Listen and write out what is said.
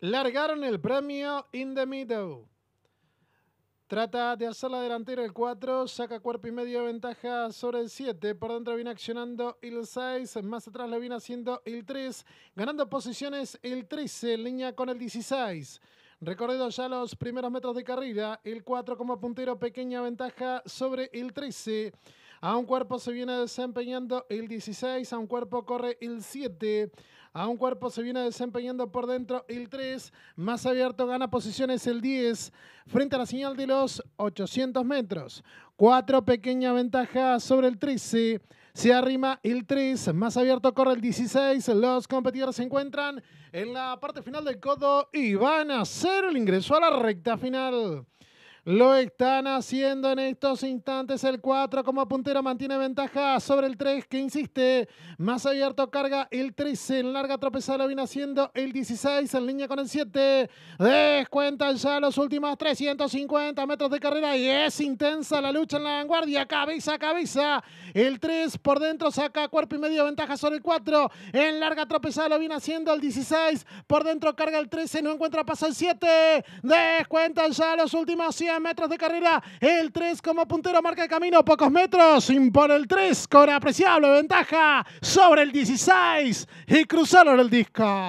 Largaron el premio In the Middle. Trata de hacer la delantera el 4, saca cuerpo y medio de ventaja sobre el 7. Por dentro viene accionando el 6, más atrás lo viene haciendo el 3. Ganando posiciones el 13, en línea con el 16. Recorrido ya los primeros metros de carrera, el 4 como puntero, pequeña ventaja sobre el 13. A un cuerpo se viene desempeñando el 16, a un cuerpo corre el 7. A un cuerpo se viene desempeñando por dentro el 3. Más abierto gana posiciones el 10. Frente a la señal de los 800 metros. Cuatro pequeñas ventajas sobre el 13. Se arrima el 3, más abierto corre el 16. Los competidores se encuentran en la parte final del codo y van a hacer el ingreso a la recta final. Lo están haciendo en estos instantes. El 4 como puntero mantiene ventaja sobre el 3 que insiste. Más abierto carga el 13. En larga tropezada lo viene haciendo el 16 en línea con el 7. Descuentan ya los últimos 350 metros de carrera y es intensa la lucha en la vanguardia. Cabeza a cabeza. El 3 por dentro saca cuerpo y medio ventaja sobre el 4. En larga tropezada lo viene haciendo el 16. Por dentro carga el 13. No encuentra paso el 7. Descuentan ya los últimos 100 metros de carrera. El 3 como puntero marca el camino. Pocos metros. Impone el 3 con apreciable ventaja sobre el 16. Y cruzaron el disco.